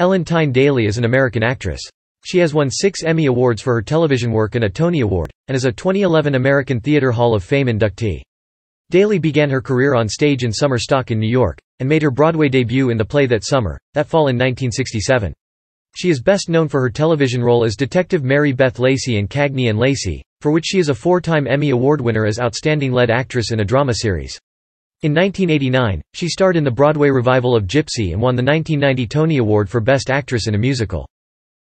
Ellentine Daly is an American actress. She has won six Emmy Awards for her television work and a Tony Award, and is a 2011 American Theater Hall of Fame inductee. Daly began her career on stage in summer stock in New York, and made her Broadway debut in the play that summer, that fall in 1967. She is best known for her television role as Detective Mary Beth Lacey in Cagney and Lacey, for which she is a four-time Emmy Award winner as Outstanding Lead Actress in a Drama Series. In 1989, she starred in the Broadway revival of Gypsy and won the 1990 Tony Award for Best Actress in a Musical.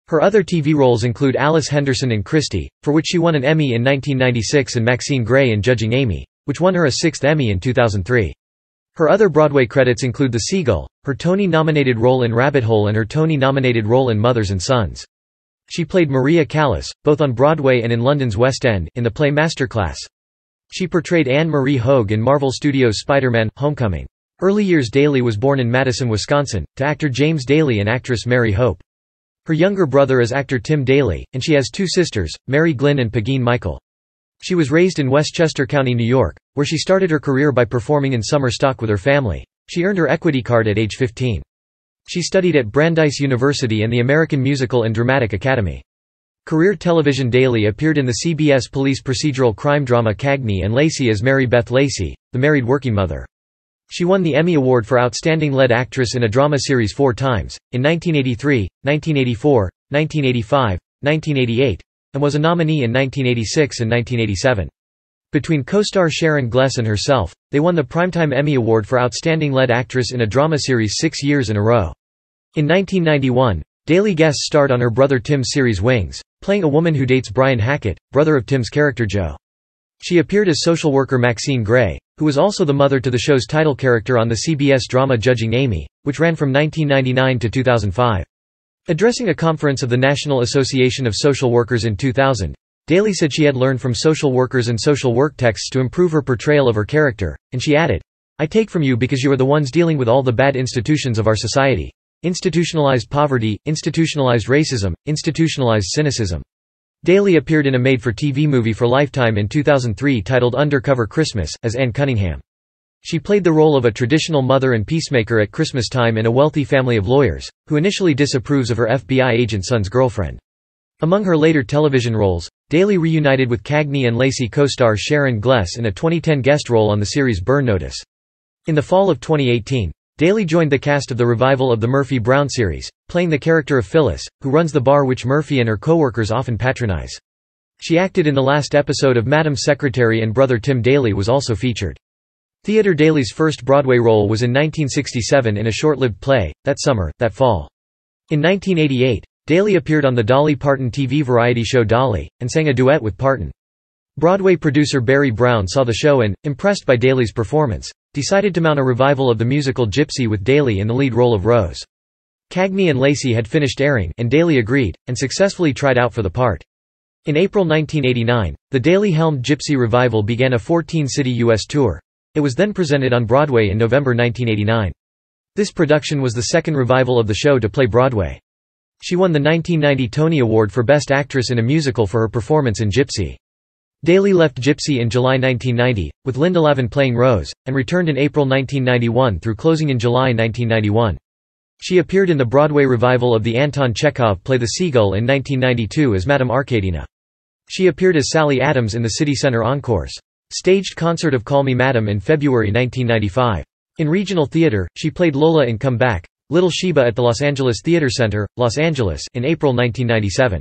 Her other TV roles include Alice Henderson in Christie, for which she won an Emmy in 1996 and Maxine Gray in Judging Amy, which won her a sixth Emmy in 2003. Her other Broadway credits include The Seagull, her Tony-nominated role in Rabbit Hole and her Tony-nominated role in Mothers and Sons. She played Maria Callas, both on Broadway and in London's West End, in the play Masterclass, she portrayed Anne Marie Hogue in Marvel Studios' Spider-Man, Homecoming. Early years Daly was born in Madison, Wisconsin, to actor James Daly and actress Mary Hope. Her younger brother is actor Tim Daly, and she has two sisters, Mary Glynn and Pagine Michael. She was raised in Westchester County, New York, where she started her career by performing in summer stock with her family. She earned her equity card at age 15. She studied at Brandeis University and the American Musical and Dramatic Academy. Career Television Daily appeared in the CBS police procedural crime drama Cagney and Lacey as Mary Beth Lacey, the married working mother. She won the Emmy Award for Outstanding Lead Actress in a Drama Series four times, in 1983, 1984, 1985, 1988, and was a nominee in 1986 and 1987. Between co-star Sharon Gless and herself, they won the Primetime Emmy Award for Outstanding Lead Actress in a Drama Series six years in a row. In 1991, Daily guest starred on her brother Tim's series Wings, playing a woman who dates Brian Hackett, brother of Tim's character Joe. She appeared as social worker Maxine Gray, who was also the mother to the show's title character on the CBS drama Judging Amy, which ran from 1999 to 2005. Addressing a conference of the National Association of Social Workers in 2000, Daly said she had learned from social workers and social work texts to improve her portrayal of her character, and she added, I take from you because you are the ones dealing with all the bad institutions of our society. Institutionalized Poverty, Institutionalized Racism, Institutionalized Cynicism. Daly appeared in a made-for-TV movie for Lifetime in 2003 titled Undercover Christmas, as Anne Cunningham. She played the role of a traditional mother and peacemaker at Christmas time in a wealthy family of lawyers, who initially disapproves of her FBI agent son's girlfriend. Among her later television roles, Daly reunited with Cagney and Lacey co-star Sharon Gless in a 2010 guest role on the series Burn Notice. In the fall of 2018, Daly joined the cast of the revival of the Murphy Brown series, playing the character of Phyllis, who runs the bar which Murphy and her co-workers often patronize. She acted in the last episode of Madam Secretary and brother Tim Daly was also featured. Theater Daly's first Broadway role was in 1967 in a short-lived play, That Summer, That Fall. In 1988, Daly appeared on the Dolly Parton TV variety show Dolly, and sang a duet with Parton. Broadway producer Barry Brown saw the show and, impressed by Daly's performance, decided to mount a revival of the musical Gypsy with Daly in the lead role of Rose. Cagney and Lacey had finished airing, and Daly agreed, and successfully tried out for the part. In April 1989, the Daly-helmed Gypsy revival began a 14-city U.S. tour. It was then presented on Broadway in November 1989. This production was the second revival of the show to play Broadway. She won the 1990 Tony Award for Best Actress in a Musical for her performance in Gypsy. Daly left Gypsy in July 1990, with Lindelavin playing Rose, and returned in April 1991 through closing in July 1991. She appeared in the Broadway revival of the Anton Chekhov play The Seagull in 1992 as Madame Arkadina. She appeared as Sally Adams in the City Center Encores. Staged concert of Call Me Madam in February 1995. In regional theater, she played Lola in Come Back, Little Sheba at the Los Angeles Theater Center, Los Angeles in April 1997.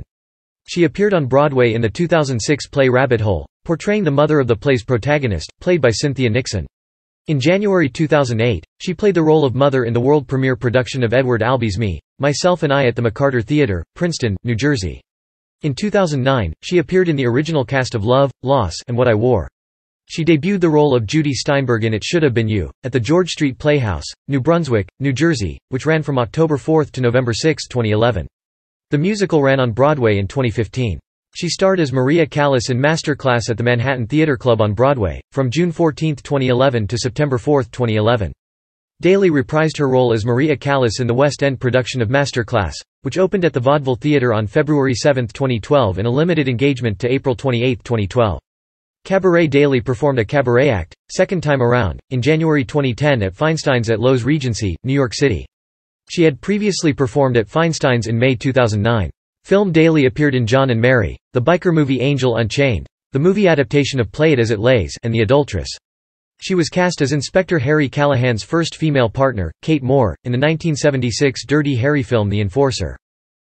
She appeared on Broadway in the 2006 play Rabbit Hole, portraying the mother of the play's protagonist, played by Cynthia Nixon. In January 2008, she played the role of mother in the world premiere production of Edward Albee's Me, Myself and I at the McCarter Theater, Princeton, New Jersey. In 2009, she appeared in the original cast of Love, Loss, and What I Wore. She debuted the role of Judy Steinberg in It Should Have Been You, at the George Street Playhouse, New Brunswick, New Jersey, which ran from October 4 to November 6, 2011. The musical ran on Broadway in 2015. She starred as Maria Callas in Masterclass at the Manhattan Theater Club on Broadway, from June 14, 2011 to September 4, 2011. Daly reprised her role as Maria Callas in the West End production of Masterclass, which opened at the Vaudeville Theatre on February 7, 2012 in a limited engagement to April 28, 2012. Cabaret Daly performed a cabaret act, second time around, in January 2010 at Feinstein's at Lowe's Regency, New York City. She had previously performed at Feinstein's in May 2009. Film Daily appeared in John and Mary, the biker movie Angel Unchained, the movie adaptation of Play It As It Lays, and The Adulteress. She was cast as Inspector Harry Callahan's first female partner, Kate Moore, in the 1976 Dirty Harry film The Enforcer.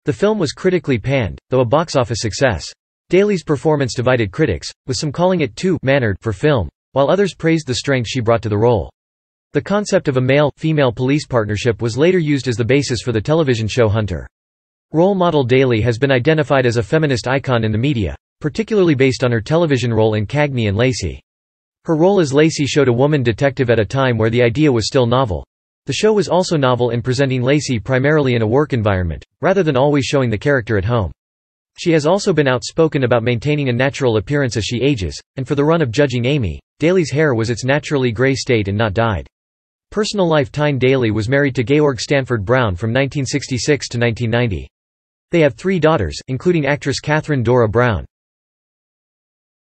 The film was critically panned, though a box office success. Daly's performance divided critics, with some calling it too mannered for film, while others praised the strength she brought to the role. The concept of a male-female police partnership was later used as the basis for the television show Hunter. Role model Daly has been identified as a feminist icon in the media, particularly based on her television role in Cagney and Lacey. Her role as Lacey showed a woman detective at a time where the idea was still novel. The show was also novel in presenting Lacey primarily in a work environment, rather than always showing the character at home. She has also been outspoken about maintaining a natural appearance as she ages, and for the run of Judging Amy, Daly's hair was its naturally gray state and not dyed. Personal life Tyne Daly was married to Georg Stanford Brown from 1966 to 1990. They have three daughters, including actress Catherine Dora Brown.